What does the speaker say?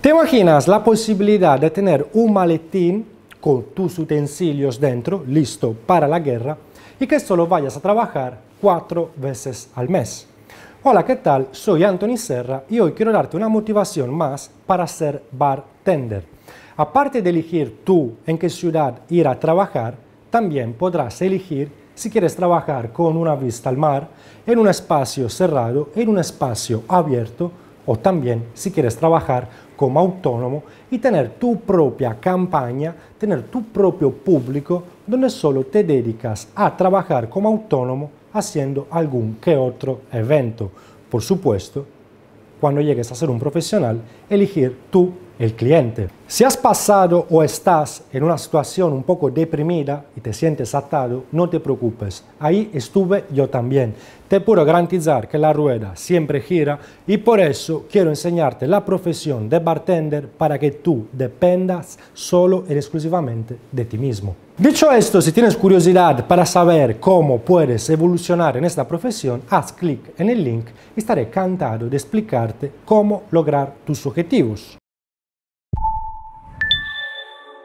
¿Te imaginas la posibilidad de tener un maletín con tus utensilios dentro, listo para la guerra, y que solo vayas a trabajar cuatro veces al mes? Hola, ¿qué tal? Soy Anthony Serra y hoy quiero darte una motivación más para ser bartender. Aparte de elegir tú en qué ciudad ir a trabajar, también podrás elegir si quieres trabajar con una vista al mar, en un espacio cerrado, en un espacio abierto, o también si quieres trabajar como autónomo y tener tu propia campaña, tener tu propio público donde solo te dedicas a trabajar como autónomo haciendo algún que otro evento. Por supuesto, cuando llegues a ser un profesional, elegir tu el cliente. Si has pasado o estás en una situación un poco deprimida y te sientes atado, no te preocupes. Ahí estuve yo también. Te puedo garantizar que la rueda siempre gira y por eso quiero enseñarte la profesión de bartender para que tú dependas solo y exclusivamente de ti mismo. Dicho esto, si tienes curiosidad para saber cómo puedes evolucionar en esta profesión, haz clic en el link y estaré encantado de explicarte cómo lograr tus objetivos.